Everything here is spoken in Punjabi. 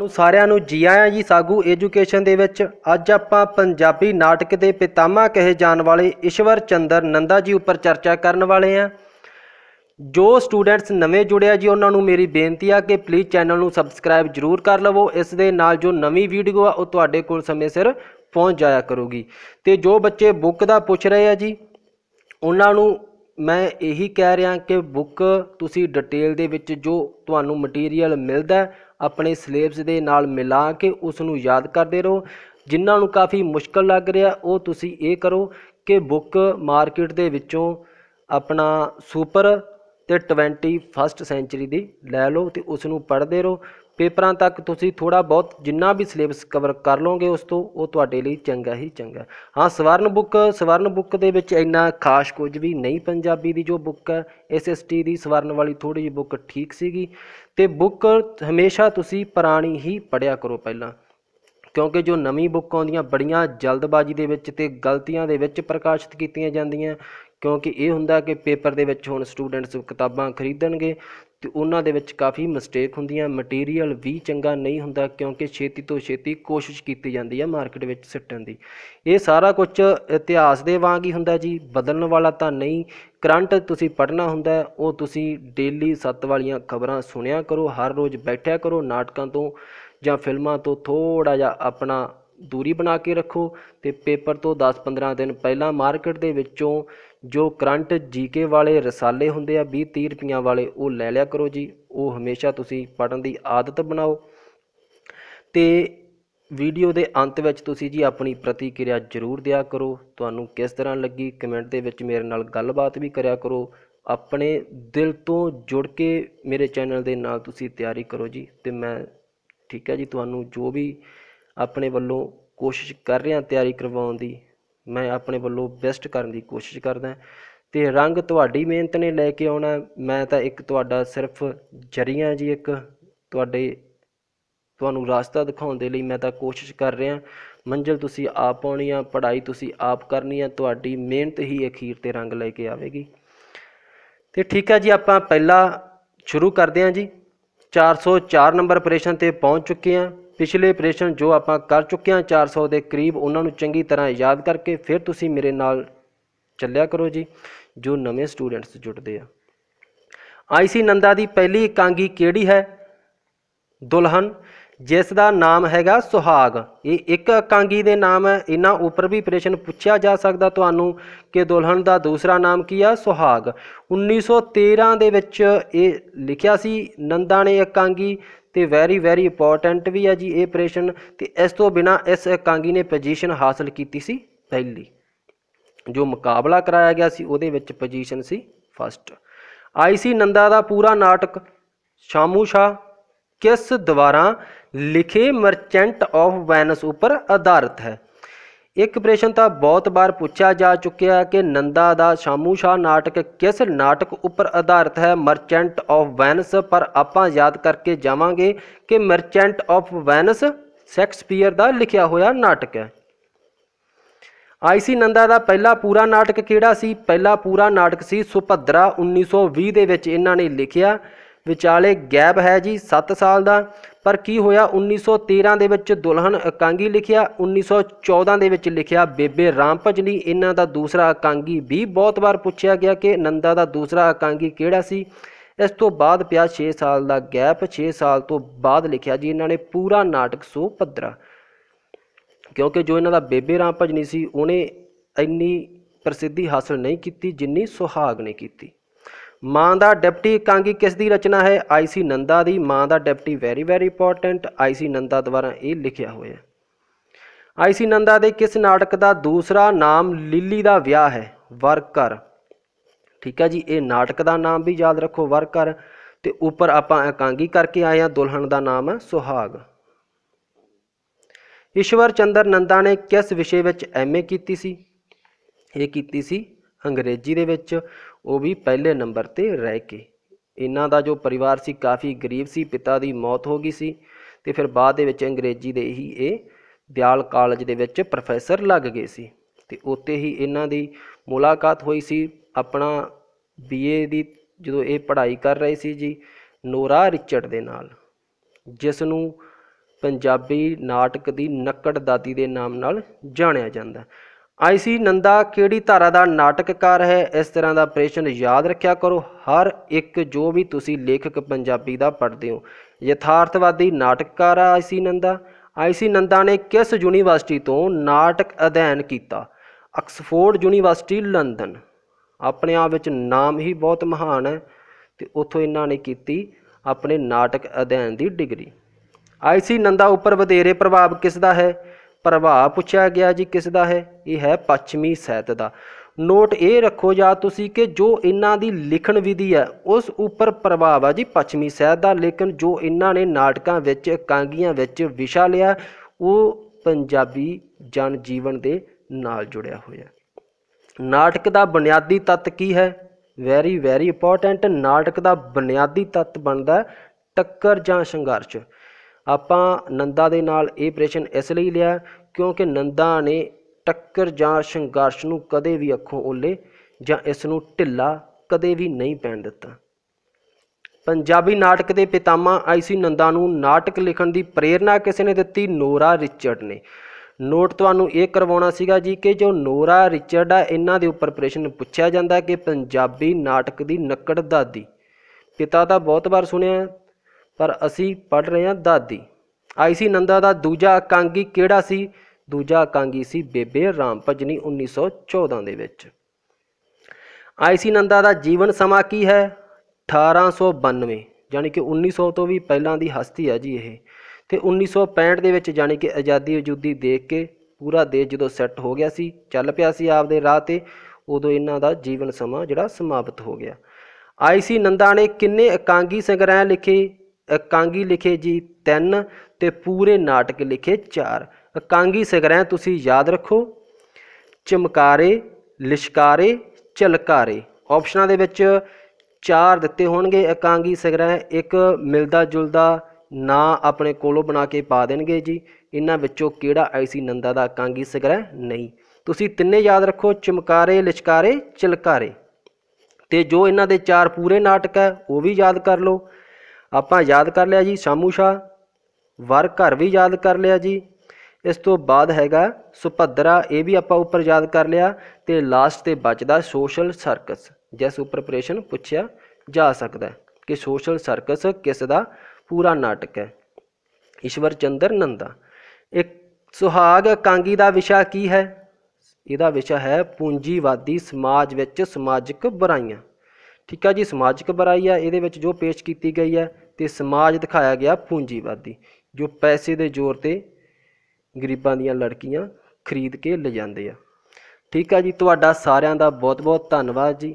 ਨੂੰ ਸਾਰਿਆਂ ਨੂੰ ਜੀ ਆਇਆਂ ਜੀ ਸਾਗੂ ਐਜੂਕੇਸ਼ਨ ਦੇ ਵਿੱਚ ਅੱਜ ਆਪਾਂ ਪੰਜਾਬੀ ਨਾਟਕ ਦੇ ਪਿਤਾਮਾ ਕਹੇ ਜਾਣ ਵਾਲੇ ਈਸ਼ਵਰ ਚੰਦਰ ਨੰਦਾ ਜੀ ਉੱਪਰ ਚਰਚਾ ਕਰਨ ਵਾਲੇ ਆ ਜੋ ਸਟੂਡੈਂਟਸ ਨਵੇਂ ਜੁੜਿਆ ਜੀ ਉਹਨਾਂ ਨੂੰ ਮੇਰੀ ਬੇਨਤੀ ਆ ਕਿ ਪਲੀਜ਼ ਚੈਨਲ ਨੂੰ ਸਬਸਕ੍ਰਾਈਬ ਜਰੂਰ ਕਰ ਲਵੋ ਇਸ ਦੇ ਨਾਲ ਜੋ ਨਵੀਂ ਵੀਡੀਓ ਆ ਉਹ ਤੁਹਾਡੇ ਕੋਲ ਸਮੇਂ ਸਿਰ ਪਹੁੰਚ ਜਾਇਆ ਕਰੂਗੀ ਤੇ ਜੋ ਬੱਚੇ ਬੁੱਕ ਦਾ ਪੁੱਛ ਰਹੇ ਆ ਜੀ ਉਹਨਾਂ ਨੂੰ ਮੈਂ ਇਹੀ ਕਹਿ ਰਿਹਾ ਕਿ ਬੁੱਕ ਤੁਸੀਂ ਡਿਟੇਲ ਦੇ ਵਿੱਚ ਜੋ ਤੁਹਾਨੂੰ ਮਟੀਰੀਅਲ ਮਿਲਦਾ ਆਪਣੇ ਸਿਲੇਬਸ ਦੇ ਨਾਲ ਮਿਲਾ ਕੇ ਉਸ ਨੂੰ ਯਾਦ ਕਰਦੇ ਰਹੋ ਜਿਨ੍ਹਾਂ ਨੂੰ ਕਾਫੀ ਮੁਸ਼ਕਲ ਲੱਗ ਰਿਹਾ ਉਹ ਤੁਸੀਂ ਇਹ ਕਰੋ ਕਿ ਬੁੱਕ ਮਾਰਕੀਟ ਦੇ ਵਿੱਚੋਂ ਆਪਣਾ ਸੁਪਰ ਤੇ 21 ਸੈਂਚਰੀ ਦੀ ਲੈ ਲਓ ਤੇ ਉਸ ਨੂੰ ਪੜ੍ਹਦੇ ਰਹੋ ਪੇਪਰਾਂ ਤੱਕ ਤੁਸੀਂ ਥੋੜਾ ਬਹੁਤ ਜਿੰਨਾ ਵੀ ਸਿਲੇਬਸ ਕਵਰ ਕਰ ਲਓਗੇ ਉਸ ਤੋਂ ਉਹ ਤੁਹਾਡੇ ਲਈ ਚੰਗਾ ਹੀ ਚੰਗਾ ਹਾਂ ਸਵਰਨ ਬੁੱਕ ਸਵਰਨ ਬੁੱਕ ਦੇ ਵਿੱਚ ਇੰਨਾ ਖਾਸ ਕੁਝ ਵੀ ਨਹੀਂ ਪੰਜਾਬੀ ਦੀ ਜੋ ਬੁੱਕ ਹੈ ਐਸਐਸਟੀ ਦੀ ਸਵਰਨ ਵਾਲੀ ਥੋੜੀ ਜਿਹੀ ਬੁੱਕ ਠੀਕ ਸੀਗੀ ਤੇ ਬੁੱਕ ਹਮੇਸ਼ਾ ਤੁਸੀਂ ਪੁਰਾਣੀ ਹੀ ਪੜਿਆ ਕਰੋ ਪਹਿਲਾਂ ਕਿਉਂਕਿ ਜੋ ਨਵੀਂ ਬੁੱਕ ਆਉਂਦੀਆਂ ਬੜੀਆਂ ਜਲਦਬਾਜ਼ੀ ਦੇ ਵਿੱਚ ਤੇ ਗਲਤੀਆਂ ਦੇ ਵਿੱਚ ਪ੍ਰਕਾਸ਼ਿਤ ਕੀਤੀਆਂ ਜਾਂਦੀਆਂ ਕਿਉਂਕਿ ਇਹ ਹੁੰਦਾ ਕਿ ਪੇਪਰ ਦੇ ਵਿੱਚ ਹੁਣ ਸਟੂਡੈਂਟਸ ਕਿਤਾਬਾਂ ਖਰੀਦਣਗੇ ਤੇ ਉਹਨਾਂ ਦੇ ਵਿੱਚ ਕਾਫੀ ਮਿਸਟੇਕ ਹੁੰਦੀਆਂ ਮਟੀਰੀਅਲ ਵੀ ਚੰਗਾ ਨਹੀਂ ਹੁੰਦਾ ਕਿਉਂਕਿ ਛੇਤੀ ਤੋਂ ਛੇਤੀ ਕੋਸ਼ਿਸ਼ ਕੀਤੀ ਜਾਂਦੀ ਹੈ ਮਾਰਕੀਟ ਵਿੱਚ ਸਿੱਟਣ ਦੀ ਇਹ ਸਾਰਾ ਕੁਝ ਇਤਿਹਾਸ ਦੇ ਵਾਂਗ ਹੀ ਹੁੰਦਾ ਜੀ ਬਦਲਣ ਵਾਲਾ ਤਾਂ ਨਹੀਂ ਕਰੰਟ ਤੁਸੀਂ ਪੜਨਾ ਹੁੰਦਾ ਉਹ ਤੁਸੀਂ ਡੇਲੀ ਸੱਤ ਵਾਲੀਆਂ ਖਬਰਾਂ ਸੁਣਿਆ ਕਰੋ ਹਰ ਰੋਜ਼ ਬੈਠਿਆ ਕਰੋ ਨਾਟਕਾਂ ਤੋਂ ਜਾਂ ਫਿਲਮਾਂ ਤੋਂ ਥੋੜਾ ਜਿਹਾ ਆਪਣਾ ਦੂਰੀ ਬਣਾ ਕੇ ਰੱਖੋ ਤੇ ਪੇਪਰ ਤੋਂ 10-15 ਦਿਨ ਪਹਿਲਾਂ ਮਾਰਕੀਟ ਦੇ ਵਿੱਚੋਂ ਜੋ ਕਰੰਟ ਜੀਕੇ ਵਾਲੇ ਰਸਾਲੇ ਹੁੰਦੇ ਆ 20 30 ਰੁਪਈਆ ਵਾਲੇ ਉਹ ਲੈ ਲਿਆ ਕਰੋ ਜੀ ਉਹ ਹਮੇਸ਼ਾ ਤੁਸੀਂ ਪੜਨ ਦੀ ਆਦਤ ਬਣਾਓ ਤੇ ਵੀਡੀਓ ਦੇ ਅੰਤ ਵਿੱਚ ਤੁਸੀਂ ਜੀ ਆਪਣੀ ਪ੍ਰਤੀਕਿਰਿਆ ਜ਼ਰੂਰ ਦਿਆ ਕਰੋ ਤੁਹਾਨੂੰ ਕਿਸ ਤਰ੍ਹਾਂ ਲੱਗੀ ਕਮੈਂਟ ਦੇ ਵਿੱਚ ਮੇਰੇ ਨਾਲ ਗੱਲਬਾਤ ਵੀ ਕਰਿਆ ਕਰੋ ਆਪਣੇ ਦਿਲ ਤੋਂ ਜੁੜ ਕੇ ਮੇਰੇ ਚੈਨਲ ਦੇ ਨਾਲ ਤੁਸੀਂ ਤਿਆਰੀ ਕਰੋ ਜੀ ਤੇ ਮੈਂ ਠੀਕ ਹੈ ਜੀ ਤੁਹਾਨੂੰ ਜੋ ਵੀ ਆਪਣੇ ਵੱਲੋਂ ਕੋਸ਼ਿਸ਼ ਕਰ ਰਿਹਾ ਤਿਆਰੀ ਕਰਵਾਉਣ ਦੀ ਮੈਂ ਆਪਣੇ ਵੱਲੋਂ ਬੈਸਟ ਕਰਨ ਦੀ ਕੋਸ਼ਿਸ਼ ਕਰਦਾ ਤੇ ਰੰਗ ਤੁਹਾਡੀ ਮਿਹਨਤ ਨੇ ਲੈ ਕੇ ਆਉਣਾ ਮੈਂ ਤਾਂ ਇੱਕ ਤੁਹਾਡਾ ਸਿਰਫ ਜਰੀਆਂ ਜੀ ਇੱਕ ਤੁਹਾਡੇ ਤੁਹਾਨੂੰ ਰਸਤਾ ਦਿਖਾਉਣ ਦੇ ਲਈ ਮੈਂ ਤਾਂ ਕੋਸ਼ਿਸ਼ ਕਰ ਰਿਹਾ ਮੰਜ਼ਿਲ ਤੁਸੀਂ ਆਪ ਪਾਉਣੀ ਆ ਪੜ੍ਹਾਈ ਤੁਸੀਂ ਆਪ ਕਰਨੀ ਆ ਤੁਹਾਡੀ ਮਿਹਨਤ ਹੀ ਅਖੀਰ ਤੇ ਰੰਗ ਲੈ ਕੇ ਆਵੇਗੀ ਤੇ ਠੀਕ ਹੈ ਜੀ ਆਪਾਂ ਪਹਿਲਾ ਸ਼ੁਰੂ ਕਰਦੇ ਹਾਂ ਜੀ 404 ਨੰਬਰ ਪ੍ਰੇਸ਼ਨ ਤੇ ਪਹੁੰਚ ਚੁੱਕੇ ਆ ਪਿਛਲੇ ਆਪਰੇਸ਼ਨ ਜੋ ਆਪਾਂ ਕਰ ਚੁੱਕੇ ਹਾਂ 400 ਦੇ ਕਰੀਬ ਉਹਨਾਂ ਨੂੰ ਚੰਗੀ ਤਰ੍ਹਾਂ ਯਾਦ ਕਰਕੇ ਫਿਰ ਤੁਸੀਂ ਮੇਰੇ ਨਾਲ ਚੱਲਿਆ ਕਰੋ ਜੀ ਜੋ ਨਵੇਂ ਸਟੂਡੈਂਟਸ ਜੁੜਦੇ ਆ ਆਈਸੀ ਨੰਦਾ ਦੀ ਪਹਿਲੀ ਇਕਾਂਗੀ ਕਿਹੜੀ ਹੈ ਦੁਲਹਨ ਜਿਸ ਦਾ ਨਾਮ ਹੈਗਾ ਸੁਹਾਗ ਇਹ ਇੱਕ ਇਕਾਂਗੀ ਦੇ ਨਾਮ ਹੈ ਇਹਨਾਂ ਉੱਪਰ ਵੀ ਪ੍ਰੇਸ਼ਨ ਪੁੱਛਿਆ ਜਾ ਸਕਦਾ ਤੁਹਾਨੂੰ ਕਿ ਦੁਲਹਨ ਦਾ ਦੂਸਰਾ ਨਾਮ ਕੀ ਆ ਸੁਹਾਗ 1913 ਦੇ ਵਿੱਚ ਇਹ ਲਿਖਿਆ ਸੀ ਨੰਦਾ ਨੇ ਇਕਾਂਗੀ ਤੇ ਵੈਰੀ ਵੈਰੀ ਇੰਪੋਰਟੈਂਟ ਵੀ ਆ ਜੀ ਇਹ ਆਪਰੇਸ਼ਨ ਤੇ ਇਸ ਤੋਂ ਬਿਨਾ ਇਸ ਕਾਂਗੀ ਨੇ ਪੋਜੀਸ਼ਨ ਹਾਸਲ ਕੀਤੀ ਸੀ ਪਹਿਲੀ ਜੋ ਮੁਕਾਬਲਾ ਕਰਾਇਆ ਗਿਆ ਸੀ ਉਹਦੇ ਵਿੱਚ ਪੋਜੀਸ਼ਨ ਸੀ ਫਸਟ ਆਈਸੀ ਨੰਦਾ ਦਾ ਪੂਰਾ ਨਾਟਕ ਸ਼ਾਮੂ ਸ਼ਾ ਕਿਸ ਦੁਆਰਾ ਲਿਖੇ ਮਰਚੈਂਟ ਆਫ ਵੈਨਸ ਉੱਪਰ ਆਧਾਰਿਤ ਹੈ ਇੱਕ ਪ੍ਰਸ਼ਨ ਤਾਂ ਬਹੁਤ ਵਾਰ ਪੁੱਛਿਆ ਜਾ ਚੁੱਕਿਆ ਹੈ ਕਿ ਨੰਦਾ ਦਾ ਸ਼ਾਮੂ ਸ਼ਾ ਨਾਟਕ ਕਿਸ ਨਾਟਕ ਉੱਪਰ ਆਧਾਰਿਤ ਹੈ ਮਰਚੈਂਟ ਆਫ ਵੈਨਸ ਪਰ ਆਪਾਂ ਯਾਦ ਕਰਕੇ ਜਾਵਾਂਗੇ ਕਿ ਮਰਚੈਂਟ ਆਫ ਵੈਨਸ ਸ਼ੈਕਸਪੀਅਰ ਦਾ ਲਿਖਿਆ ਹੋਇਆ ਨਾਟਕ ਹੈ ਆਈਸੀ ਨੰਦਾ ਦਾ ਪਹਿਲਾ ਪੂਰਾ ਨਾਟਕ ਕਿਹੜਾ ਸੀ ਪਹਿਲਾ ਪੂਰਾ ਨਾਟਕ ਸੀ ਸੁਭਦਰਾ 1920 ਦੇ ਵਿੱਚ ਇਹਨਾਂ ਨੇ ਲਿਖਿਆ ਵਿਚਾਲੇ ਗੈਪ ਹੈ ਜੀ 7 ਸਾਲ ਦਾ ਪਰ ਕੀ ਹੋਇਆ 1913 ਦੇ ਵਿੱਚ ਦੁਲਹਨ ਇਕਾਂਗੀ ਲਿਖਿਆ 1914 ਦੇ ਵਿੱਚ ਲਿਖਿਆ ਬੇਬੇ ਰਾਮ ਭਜਲੀ ਇਹਨਾਂ ਦਾ ਦੂਸਰਾ ਇਕਾਂਗੀ ਵੀ ਬਹੁਤ ਵਾਰ ਪੁੱਛਿਆ ਗਿਆ ਕਿ ਨੰਦਾ ਦਾ ਦੂਸਰਾ ਇਕਾਂਗੀ ਕਿਹੜਾ ਸੀ ਇਸ ਤੋਂ ਬਾਅਦ ਪਿਆ 6 ਸਾਲ ਦਾ ਗੈਪ 6 ਸਾਲ ਤੋਂ ਬਾਅਦ ਲਿਖਿਆ ਜੀ ਇਹਨਾਂ ਨੇ ਪੂਰਾ ਨਾਟਕ ਸੋ ਪੱਧਰਾ ਕਿਉਂਕਿ ਜੋ ਇਹਨਾਂ ਦਾ ਬੇਬੇ ਰਾਮ ਭਜਨੀ ਸੀ ਉਹਨੇ ਇੰਨੀ ਪ੍ਰਸਿੱਧੀ ਹਾਸਲ ਨਹੀਂ ਕੀਤੀ ਜਿੰਨੀ ਸੁਹਾਗ ਨੇ ਕੀਤੀ ਮਾਂ ਦਾ ਡਿਪਟੀ ਇਕਾਂਗੀ ਕਿਸ ਦੀ ਰਚਨਾ ਹੈ ਆਈਸੀ ਨੰਦਾ ਦੀ ਮਾਂ ਦਾ deputy very very important IC Nanda ਦੁਆਰਾ ਇਹ ਲਿਖਿਆ ਹੋਇਆ ਹੈ ਆਈਸੀ ਨੰਦਾ ਦੇ ਕਿਸ ਨਾਟਕ ਦਾ ਦੂਸਰਾ ਨਾਮ ਲਿੱਲੀ ਦਾ ਵਿਆਹ ਹੈ ਵਰਕਰ ਠੀਕ ਹੈ ਜੀ ਇਹ ਨਾਟਕ ਦਾ ਨਾਮ ਵੀ ਯਾਦ ਰੱਖੋ ਵਰਕਰ ਤੇ ਉੱਪਰ ਆਪਾਂ ਇਕਾਂਗੀ ਕਰਕੇ ਆਏ ਆ ਦੁਲਹਨ ਦਾ ਨਾਮ ਹੈ ਸੁਹਾਗ ਈਸ਼ਵਰ ਚੰਦਰ ਨੰਦਾ ਨੇ ਕਿਸ ਵਿਸ਼ੇ ਵਿੱਚ ਐਮਏ ਕੀਤੀ ਸੀ ਇਹ ਕੀਤੀ ਸੀ ਅੰਗਰੇਜ਼ੀ ਦੇ ਵਿੱਚ ਉਹ ਵੀ ਪਹਿਲੇ ਨੰਬਰ ਤੇ ਰਹਿ ਕੇ ਇਹਨਾਂ ਦਾ ਜੋ ਪਰਿਵਾਰ ਸੀ ਕਾਫੀ ਗਰੀਬ ਸੀ ਪਿਤਾ ਦੀ ਮੌਤ ਹੋ ਗਈ ਸੀ ਤੇ ਫਿਰ ਬਾਅਦ ਦੇ ਵਿੱਚ ਅੰਗਰੇਜ਼ੀ ਦੇ ਹੀ ਇਹ ਦਿਆਲ ਕਾਲਜ ਦੇ ਵਿੱਚ ਪ੍ਰੋਫੈਸਰ ਲੱਗ ਗਏ ਸੀ ਤੇ ਉੱਤੇ ਹੀ ਇਹਨਾਂ ਦੀ ਮੁਲਾਕਾਤ ਹੋਈ ਸੀ ਆਪਣਾ ਬੀਏ ਦੀ ਜਦੋਂ ਇਹ ਪੜ੍ਹਾਈ ਕਰ ਰਹੇ ਸੀ ਜੀ ਨੋਰਾ ਰਿਚਰਡ ਦੇ ਨਾਲ ਜਿਸ ਨੂੰ ਪੰਜਾਬੀ ਨਾਟਕ ਦੀ ਨੱਕੜ ਦਾਦੀ ਦੇ ਨਾਮ ਨਾਲ ਜਾਣਿਆ ਜਾਂਦਾ ਆਈਸੀ ਨੰਦਾ ਕਿਹੜੀ ਧਾਰਾ ਦਾ ਨਾਟਕਕਾਰ ਹੈ ਇਸ ਤਰ੍ਹਾਂ ਦਾ ਪ੍ਰਸ਼ਨ ਯਾਦ ਰੱਖਿਆ ਕਰੋ ਹਰ ਇੱਕ ਜੋ ਵੀ ਤੁਸੀਂ ਲੇਖਕ ਪੰਜਾਬੀ ਦਾ ਪੜ੍ਹਦੇ ਹੋ ਯਥਾਰਥਵਾਦੀ ਨਾਟਕਕਾਰ ਆ ਆਈਸੀ ਨੰਦਾ ਆਈਸੀ ਨੰਦਾ ਨੇ ਕਿਸ ਯੂਨੀਵਰਸਿਟੀ ਤੋਂ ਨਾਟਕ ਅਧਿਐਨ ਕੀਤਾ ਆਕਸਫੋਰਡ ਯੂਨੀਵਰਸਿਟੀ ਲੰਡਨ ਆਪਣੇ ਆਪ ਵਿੱਚ ਨਾਮ ਹੀ ਬਹੁਤ ਮਹਾਨ ਹੈ ਤੇ ਉੱਥੋਂ ਇਹਨਾਂ ਨੇ ਕੀਤੀ ਆਪਣੇ ਨਾਟਕ ਅਧਿਐਨ ਦੀ ਡਿਗਰੀ ਆਈਸੀ ਨੰਦਾ ਉੱਪਰ ਵਧੇਰੇ ਪ੍ਰਭਾਵ ਕਿਸ ਦਾ ਹੈ ਪ੍ਰਭਾਵ ਪੁੱਛਿਆ ਗਿਆ ਜੀ ਕਿਸ ਦਾ ਹੈ ਇਹ ਹੈ ਪੱਛਮੀ ਸਹਿਤ ਦਾ ਨੋਟ ਇਹ ਰੱਖੋ ਜਾਂ ਤੁਸੀਂ ਕਿ ਜੋ ਇਹਨਾਂ ਦੀ ਲਿਖਣ ਵਿਧੀ ਹੈ ਉਸ ਉੱਪਰ ਪ੍ਰਭਾਵ ਆ ਜੀ ਪੱਛਮੀ ਸਹਿਤ ਦਾ ਲੇਕਿਨ ਜੋ ਇਹਨਾਂ ਨੇ ਨਾਟਕਾਂ ਵਿੱਚ ਕਾਂਗੀਆਂ ਵਿੱਚ ਵਿਸ਼ਾ ਲਿਆ ਉਹ ਪੰਜਾਬੀ ਜਨ ਜੀਵਨ ਦੇ ਨਾਲ ਜੁੜਿਆ ਹੋਇਆ ਨਾਟਕ ਦਾ ਬੁਨਿਆਦੀ ਤੱਤ ਕੀ ਹੈ ਵੈਰੀ ਵੈਰੀ ਇੰਪੋਰਟੈਂਟ ਨਾਟਕ ਦਾ ਬੁਨਿਆਦੀ ਤੱਤ ਬਣਦਾ ਟੱਕਰ ਜਾਂ ਸੰਘਰਸ਼ ਆਪਾਂ ਨੰਦਾ ਦੇ ਨਾਲ ਇਹ ਪ੍ਰਸ਼ਨ ਇਸ ਲਈ ਲਿਆ ਕਿਉਂਕਿ ਨੰਦਾ ਨੇ ਟੱਕਰ ਜਾਂ ਸੰਘਰਸ਼ ਨੂੰ ਕਦੇ ਵੀ ਅੱਖੋਂ ਓਲੇ ਜਾਂ ਇਸ ਨੂੰ ਢਿੱਲਾ ਕਦੇ ਵੀ ਨਹੀਂ ਪੈਣ ਦਿੱਤਾ ਪੰਜਾਬੀ ਨਾਟਕ ਦੇ ਪਿਤਾਮਾ ਆਈਸੀ ਨੰਦਾ ਨੂੰ ਨਾਟਕ ਲਿਖਣ ਦੀ ਪ੍ਰੇਰਣਾ ਕਿਸੇ ਨੇ ਦਿੱਤੀ ਨੋਰਾ ਰਿਚਰਡ ਨੇ ਨੋਟ ਤੁਹਾਨੂੰ ਇਹ ਕਰਵਾਉਣਾ ਸੀਗਾ ਜੀ ਕਿ ਜੋ ਨੋਰਾ ਰਿਚਰਡ ਆ ਇਹਨਾਂ ਦੇ ਉੱਪਰ ਪ੍ਰਸ਼ਨ ਪੁੱਛਿਆ ਜਾਂਦਾ ਕਿ ਪੰਜਾਬੀ ਨਾਟਕ ਦੀ ਨਕੜ ਦਾਦੀ ਪਿਤਾ ਤਾਂ ਬਹੁਤ ਵਾਰ ਸੁਣਿਆ ਪਰ ਅਸੀਂ ਪੜ ਰਹੇ ਹਾਂ ਦਾਦੀ ਆਈ ਸੀ ਨੰਦਾ ਦਾ ਦੂਜਾ ਅਕਾਂਗੀ ਕਿਹੜਾ ਸੀ ਦੂਜਾ ਅਕਾਂਗੀ ਸੀ ਬੇਬੇ ਰਾਮ ਭਜਨੀ 1914 ਦੇ ਵਿੱਚ ਆਈ ਸੀ ਨੰਦਾ ਦਾ ਜੀਵਨ ਸਮਾਂ ਕੀ ਹੈ 1892 ਯਾਨੀ ਕਿ 1900 ਤੋਂ ਵੀ ਪਹਿਲਾਂ ਦੀ ਹਸਤੀ ਹੈ ਜੀ ਇਹ ਤੇ 1965 ਦੇ ਵਿੱਚ ਯਾਨੀ ਕਿ ਆਜ਼ਾਦੀ ਵਜੂਦੀ ਦੇਖ ਕੇ ਪੂਰਾ ਦੇਸ਼ ਜਦੋਂ ਸੈੱਟ ਹੋ ਗਿਆ ਸੀ ਚੱਲ ਪਿਆ ਸੀ ਆਪਦੇ ਰਾਹ ਤੇ ਉਦੋਂ ਇਹਨਾਂ ਦਾ ਜੀਵਨ ਸਮਾਂ ਜਿਹੜਾ ਸਮਾਪਤ ਹੋ ਗਿਆ ਆਈ ਸੀ ਨੰਦਾ ਨੇ ਕਿੰਨੇ ਇਕਾਂਗੀ ਸੰਗ੍ਰਹਿ ਲਿਖੇ ਇਕਾਂਗੀ ਲਿਖੇ ਜੀ 3 ਤੇ ਪੂਰੇ ਨਾਟਕ ਲਿਖੇ 4 ਇਕਾਂਗੀ ਸਗਰਾਂ ਤੁਸੀਂ ਯਾਦ ਰੱਖੋ ਚਮਕਾਰੇ ਲਿਸ਼ਕਾਰੇ ਝਲਕਾਰੇ ਆਪਸ਼ਨਾਂ ਦੇ ਵਿੱਚ ਚਾਰ ਦਿੱਤੇ ਹੋਣਗੇ ਇਕਾਂਗੀ ਸਗਰਾਂ ਇੱਕ ਮਿਲਦਾ ਜੁਲਦਾ ਨਾਂ ਆਪਣੇ ਕੋਲੋਂ ਬਣਾ ਕੇ ਪਾ ਦੇਣਗੇ ਜੀ ਇਹਨਾਂ ਵਿੱਚੋਂ ਕਿਹੜਾ ਐਸੀ ਨੰਦਾ ਦਾ ਇਕਾਂਗੀ ਸਗਰਾਂ ਨਹੀਂ ਤੁਸੀਂ ਤਿੰਨੇ ਯਾਦ ਰੱਖੋ ਚਮਕਾਰੇ ਲਿਸ਼ਕਾਰੇ ਝਲਕਾਰੇ ਤੇ ਜੋ ਇਹਨਾਂ ਦੇ ਚਾਰ ਪੂਰੇ ਨਾਟਕ ਹੈ ਉਹ ਵੀ ਯਾਦ ਕਰ ਲਓ ਆਪਾਂ ਯਾਦ ਕਰ ਲਿਆ ਜੀ ਸ਼ਾਮੂ ਸ਼ਾ ਵਰ ਘਰ ਵੀ ਯਾਦ ਕਰ ਲਿਆ ਜੀ ਇਸ ਤੋਂ ਬਾਅਦ ਹੈਗਾ ਸੁਪੱਧਰਾ ਇਹ ਵੀ ਆਪਾਂ ਉੱਪਰ ਯਾਦ ਕਰ ਲਿਆ ਤੇ ਲਾਸਟ ਤੇ ਬਚਦਾ ਸੋਸ਼ਲ ਸਰਕਸ ਜਿਸ ਉੱਪਰ ਪ੍ਰਸ਼ਨ ਪੁੱਛਿਆ ਜਾ ਸਕਦਾ ਕਿ ਸੋਸ਼ਲ ਸਰਕਸ ਕਿਸ ਦਾ ਪੂਰਾ ਨਾਟਕ ਹੈ ਈਸ਼ਵਰ ਚੰਦਰ ਨੰਦਾ ਇੱਕ ਸੁਹਾਗ ਕਾਂਗੀ ਦਾ ਵਿਸ਼ਾ ਕੀ ਹੈ ਇਹਦਾ ਵਿਸ਼ਾ ਹੈ ਪੂੰਜੀਵਾਦੀ ਸਮਾਜ ਵਿੱਚ ਸਮਾਜਿਕ ਬੁਰਾਈਆਂ ਠੀਕ ਆ ਜੀ ਸਮਾਜਿਕ ਬਰਾਈ ਆ ਇਹਦੇ ਵਿੱਚ ਜੋ ਪੇਸ਼ ਕੀਤੀ ਗਈ ਹੈ ਤੇ ਸਮਾਜ ਦਿਖਾਇਆ ਗਿਆ ਪੂੰਜੀਵਾਦੀ ਜੋ ਪੈਸੇ ਦੇ ਜ਼ੋਰ ਤੇ ਗਰੀਬਾਂ ਦੀਆਂ ਲੜਕੀਆਂ ਖਰੀਦ ਕੇ ਲੈ ਜਾਂਦੇ ਆ ਠੀਕ ਆ ਜੀ ਤੁਹਾਡਾ ਸਾਰਿਆਂ ਦਾ ਬਹੁਤ ਬਹੁਤ ਧੰਨਵਾਦ ਜੀ